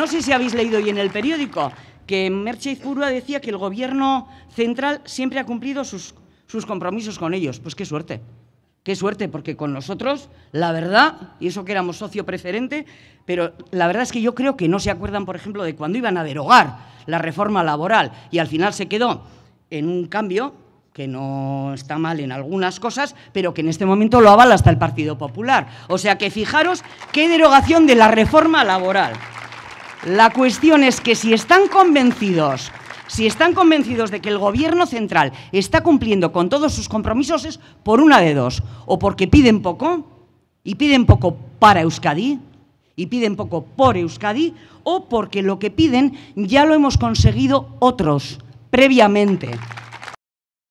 No sé si habéis leído hoy en el periódico que Merche Izpurua decía que el gobierno central siempre ha cumplido sus, sus compromisos con ellos. Pues qué suerte. Qué suerte, porque con nosotros, la verdad, y eso que éramos socio preferente, pero la verdad es que yo creo que no se acuerdan, por ejemplo, de cuando iban a derogar la reforma laboral y al final se quedó en un cambio que no está mal en algunas cosas, pero que en este momento lo avala hasta el Partido Popular. O sea que fijaros qué derogación de la reforma laboral. La cuestión es que si están convencidos, si están convencidos de que el gobierno central está cumpliendo con todos sus compromisos es por una de dos, o porque piden poco y piden poco para Euskadi y piden poco por Euskadi o porque lo que piden ya lo hemos conseguido otros previamente.